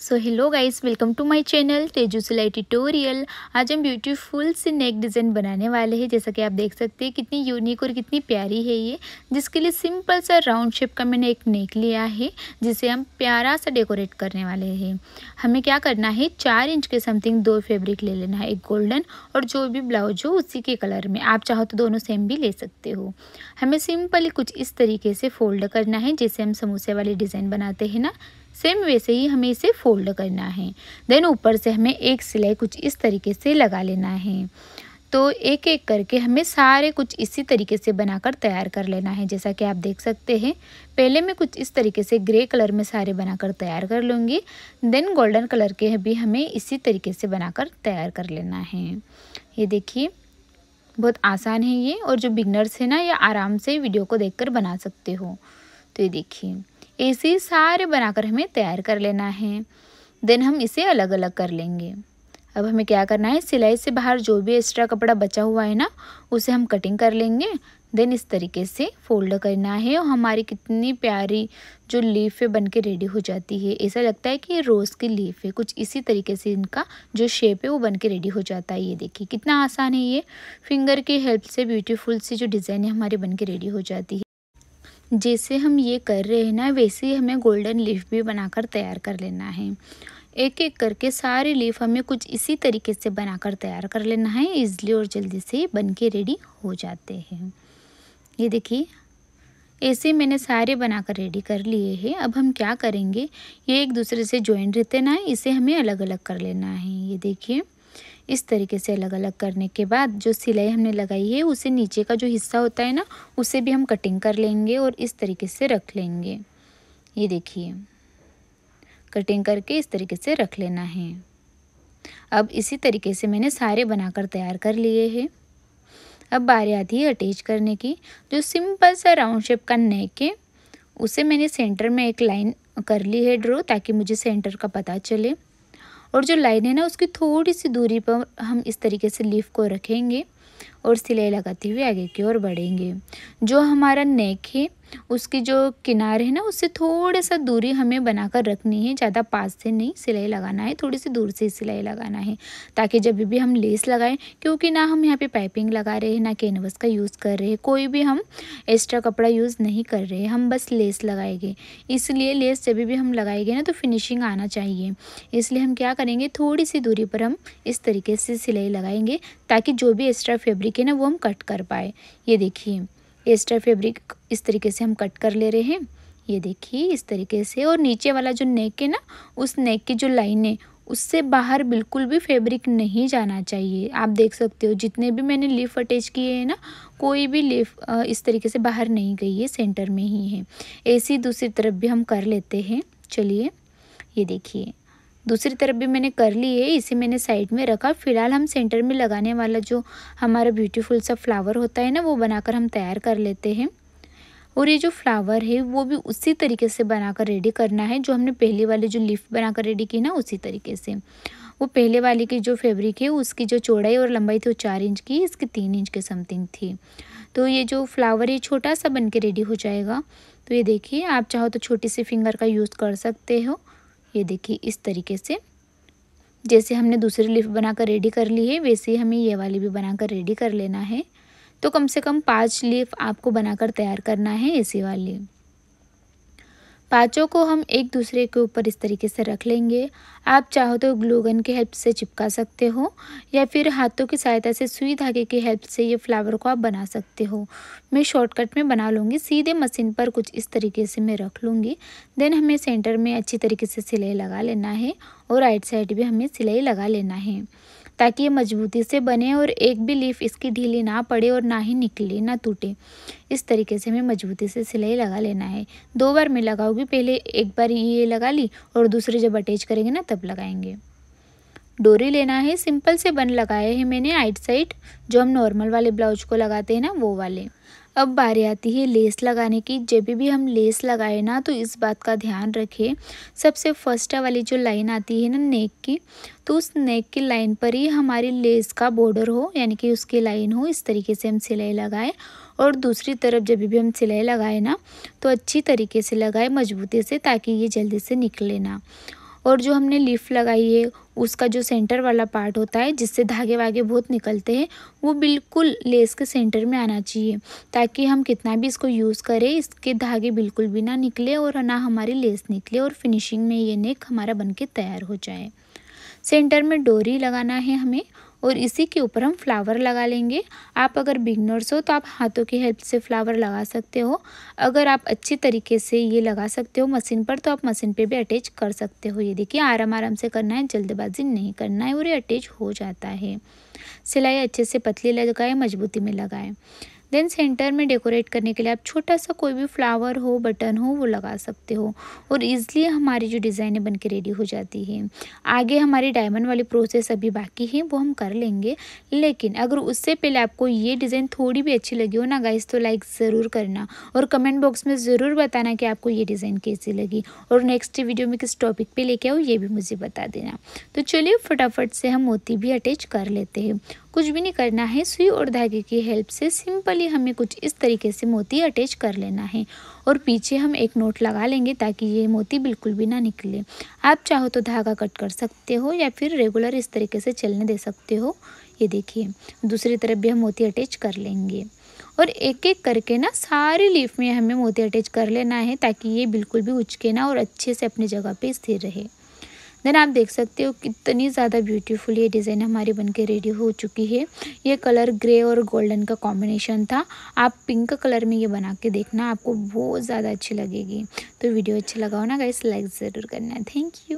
so hello guys welcome to my channel Teju सिलाई tutorial आज हम ब्यूटीफुल से नेक डिज़ाइन बनाने वाले हैं जैसा कि आप देख सकते हैं कितनी यूनिक और कितनी प्यारी है ये जिसके लिए सिंपल सा राउंड शेप का मैंने एक नेक लिया है जिसे हम प्यारा सा डेकोरेट करने वाले हैं हमें क्या करना है चार इंच के समथिंग दो फेब्रिक ले लेना है एक गोल्डन और जो भी ब्लाउज हो उसी के कलर में आप चाहो तो दोनों सेम भी ले सकते हो हमें सिंपल कुछ इस तरीके से फोल्ड करना है जैसे हम समोसे वाले डिज़ाइन बनाते हैं ना सेम वैसे ही हमें इसे फोल्ड करना है देन ऊपर से हमें एक सिलाई कुछ इस तरीके से लगा लेना है तो एक एक करके हमें सारे कुछ इसी तरीके से बनाकर तैयार कर लेना है जैसा कि आप देख सकते हैं पहले मैं कुछ इस तरीके से ग्रे कलर में सारे बनाकर तैयार कर लूँगी देन गोल्डन कलर के भी हमें इसी तरीके से बनाकर तैयार कर लेना है ये देखिए बहुत आसान है ये और जो बिगनर्स हैं ना ये आराम से वीडियो को देख बना सकते हो तो ये देखिए ऐसे सारे बनाकर हमें तैयार कर लेना है देन हम इसे अलग अलग कर लेंगे अब हमें क्या करना है सिलाई से बाहर जो भी एक्स्ट्रा कपड़ा बचा हुआ है ना उसे हम कटिंग कर लेंगे देन इस तरीके से फोल्ड करना है और हमारी कितनी प्यारी जो लीफ है बन के रेडी हो जाती है ऐसा लगता है कि ये रोज़ की लीफ है कुछ इसी तरीके से इनका जो शेप है वो बन के रेडी हो जाता है ये देखिए कितना आसान है ये फिंगर की हेल्प से ब्यूटीफुल सी जो डिज़ाइन है हमारी बन के रेडी हो जाती है जैसे हम ये कर रहे हैं ना वैसे ही हमें गोल्डन लीफ भी बनाकर तैयार कर लेना है एक एक करके सारे लीफ हमें कुछ इसी तरीके से बनाकर तैयार कर लेना है इजली और जल्दी से बन के रेडी हो जाते हैं ये देखिए ऐसे मैंने सारे बनाकर रेडी कर लिए हैं अब हम क्या करेंगे ये एक दूसरे से ज्वाइन रहते ना इसे हमें अलग अलग कर लेना है ये देखिए इस तरीके से अलग अलग करने के बाद जो सिलाई हमने लगाई है उसे नीचे का जो हिस्सा होता है ना उसे भी हम कटिंग कर लेंगे और इस तरीके से रख लेंगे ये देखिए कटिंग करके इस तरीके से रख लेना है अब इसी तरीके से मैंने सारे बनाकर तैयार कर लिए हैं अब बारी आती है अटैच करने की जो सिंपल सा राउंड शेप का नेक है उसे मैंने सेंटर में एक लाइन कर ली है ड्रॉ ताकि मुझे सेंटर का पता चले और जो लाइन है ना उसकी थोड़ी सी दूरी पर हम इस तरीके से लीफ को रखेंगे और सिलाई लगाते हुए आगे की ओर बढ़ेंगे जो हमारा नेक है उसकी जो किनारे है ना उससे थोड़ा सा दूरी हमें बनाकर रखनी है ज़्यादा पास से नहीं सिलाई लगाना है थोड़ी सी दूर से ही सिलाई लगाना है ताकि जब भी हम लेस लगाएं क्योंकि ना हम यहाँ पे पाइपिंग लगा रहे हैं ना कैनवस का यूज़ कर रहे हैं कोई भी हम एक्स्ट्रा कपड़ा यूज़ नहीं कर रहे हम बस लेस लगाएंगे इसलिए लेस जब भी हम लगाएंगे ना तो फिनिशिंग आना चाहिए इसलिए हम क्या करेंगे थोड़ी सी दूरी पर हम इस तरीके से सिलाई लगाएंगे ताकि जो भी एक्स्ट्रा फेब्रिक है ना वो हम कट कर पाए ये देखिए एस्टर फैब्रिक इस तरीके से हम कट कर ले रहे हैं ये देखिए इस तरीके से और नीचे वाला जो नेक है ना उस नेक की जो लाइन है उससे बाहर बिल्कुल भी फैब्रिक नहीं जाना चाहिए आप देख सकते हो जितने भी मैंने लीफ अटैच किए हैं ना कोई भी लीफ इस तरीके से बाहर नहीं गई है सेंटर में ही है ऐसी दूसरी तरफ भी हम कर लेते हैं चलिए ये देखिए दूसरी तरफ भी मैंने कर ली है इसे मैंने साइड में रखा फ़िलहाल हम सेंटर में लगाने वाला जो हमारा ब्यूटीफुल सा फ्लावर होता है ना वो बनाकर हम तैयार कर लेते हैं और ये जो फ्लावर है वो भी उसी तरीके से बनाकर रेडी करना है जो हमने पहले वाले जो लीफ बनाकर रेडी की ना उसी तरीके से वो पहले वाले की जो फैब्रिक है उसकी जो चौड़ाई और लंबाई थी वो चार इंच की इसकी तीन इंच के समथिंग थी तो ये जो फ्लावर है छोटा सा बन के रेडी हो जाएगा तो ये देखिए आप चाहो तो छोटी सी फिंगर का यूज़ कर सकते हो ये देखिए इस तरीके से जैसे हमने दूसरी लिफ बनाकर रेडी कर ली है वैसे ही हमें ये वाली भी बनाकर रेडी कर लेना है तो कम से कम पाँच लीफ आपको बनाकर तैयार करना है ऐसी वाली पाँचों को हम एक दूसरे के ऊपर इस तरीके से रख लेंगे आप चाहो तो ग्लूगन की हेल्प से चिपका सकते हो या फिर हाथों की सहायता से सुई धागे की हेल्प से ये फ्लावर को आप बना सकते हो मैं शॉर्टकट में बना लूँगी सीधे मशीन पर कुछ इस तरीके से मैं रख लूँगी देन हमें सेंटर में अच्छी तरीके से सिलाई लगा लेना है और राइट साइड भी हमें सिलाई लगा लेना है ताकि ये मजबूती से बने और एक भी लीफ इसकी ढीली ना पड़े और ना ही निकले ना टूटे इस तरीके से हमें मजबूती से सिलाई लगा लेना है दो बार में लगाऊंगी पहले एक बार ये लगा ली और दूसरी जब अटैच करेंगे ना तब लगाएंगे डोरी लेना है सिंपल से बन लगाए हैं मैंने आइट साइड जो हम नॉर्मल वाले ब्लाउज को लगाते हैं ना वो वाले अब बारी आती है लेस लगाने की जब भी हम लेस लगाए ना तो इस बात का ध्यान रखें सबसे फर्स्ट वाली जो लाइन आती है ना नेक की तो उस नेक की लाइन पर ही हमारी लेस का बॉर्डर हो यानी कि उसकी लाइन हो इस तरीके से हम सिलाई लगाएं और दूसरी तरफ जब भी हम सिलाई लगाएं ना तो अच्छी तरीके से लगाएं मजबूती से ताकि ये जल्दी से निकले ना और जो हमने लिफ लगाई है उसका जो सेंटर वाला पार्ट होता है जिससे धागे वागे बहुत निकलते हैं वो बिल्कुल लेस के सेंटर में आना चाहिए ताकि हम कितना भी इसको यूज़ करें इसके धागे बिल्कुल भी ना निकले और ना हमारी लेस निकले और फिनिशिंग में ये नेक हमारा बन के तैयार हो जाए सेंटर में डोरी लगाना है हमें और इसी के ऊपर हम फ्लावर लगा लेंगे आप अगर बिगनर्स हो तो आप हाथों की हेल्प से फ्लावर लगा सकते हो अगर आप अच्छे तरीके से ये लगा सकते हो मशीन पर तो आप मशीन पर भी अटैच कर सकते हो ये देखिए आराम आराम से करना है जल्दबाजी नहीं करना है और ये अटैच हो जाता है सिलाई अच्छे से पतली लगाए मजबूती में लगाएं देन सेंटर में डेकोरेट करने के लिए आप छोटा सा कोई भी फ्लावर हो बटन हो वो लगा सकते हो और ईज़िली हमारी जो डिज़ाइन है बन के रेडी हो जाती है आगे हमारी डायमंड वाली प्रोसेस अभी बाकी है वो हम कर लेंगे लेकिन अगर उससे पहले आपको ये डिज़ाइन थोड़ी भी अच्छी लगी हो ना गाइस तो लाइक ज़रूर करना और कमेंट बॉक्स में ज़रूर बताना कि आपको ये डिज़ाइन कैसी लगी और नेक्स्ट वीडियो में किस टॉपिक पर लेके आओ ये भी मुझे बता देना तो चलिए फटाफट से हम मोती भी अटैच कर लेते हैं कुछ भी नहीं करना है सुई और धागे की हेल्प से सिंपली हमें कुछ इस तरीके से मोती अटैच कर लेना है और पीछे हम एक नोट लगा लेंगे ताकि ये मोती बिल्कुल भी ना निकले आप चाहो तो धागा कट कर सकते हो या फिर रेगुलर इस तरीके से चलने दे सकते हो ये देखिए दूसरी तरफ भी हम मोती अटैच कर लेंगे और एक एक करके ना सारे लीफ में हमें मोती अटैच कर लेना है ताकि ये बिल्कुल भी उचके ना और अच्छे से अपनी जगह पे स्थिर रहे देन आप देख सकते हो कितनी ज़्यादा ब्यूटीफुल ये डिज़ाइन हमारी बनके रेडी हो चुकी है ये कलर ग्रे और गोल्डन का कॉम्बिनेशन था आप पिंक कलर में ये बना के देखना आपको बहुत ज़्यादा अच्छी लगेगी तो वीडियो अच्छा लगा हो ना गाइस लाइक ज़रूर करना थैंक यू